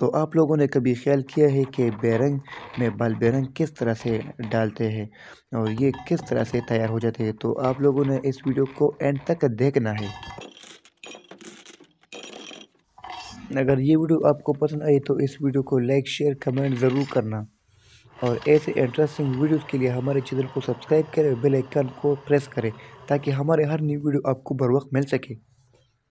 तो आप लोगों ने कभी ख्याल किया है कि बैरंग में बाल बैरंग किस तरह से डालते हैं और ये किस तरह से तैयार हो जाते हैं तो आप लोगों ने इस वीडियो को एंड तक देखना है अगर ये वीडियो आपको पसंद आई तो इस वीडियो को लाइक शेयर कमेंट ज़रूर करना और ऐसे इंटरेस्टिंग वीडियोस के लिए हमारे चैनल को सब्सक्राइब करें बेल आइकन को प्रेस करें ताकि हमारे हर न्यू वीडियो आपको बर वक्त मिल सके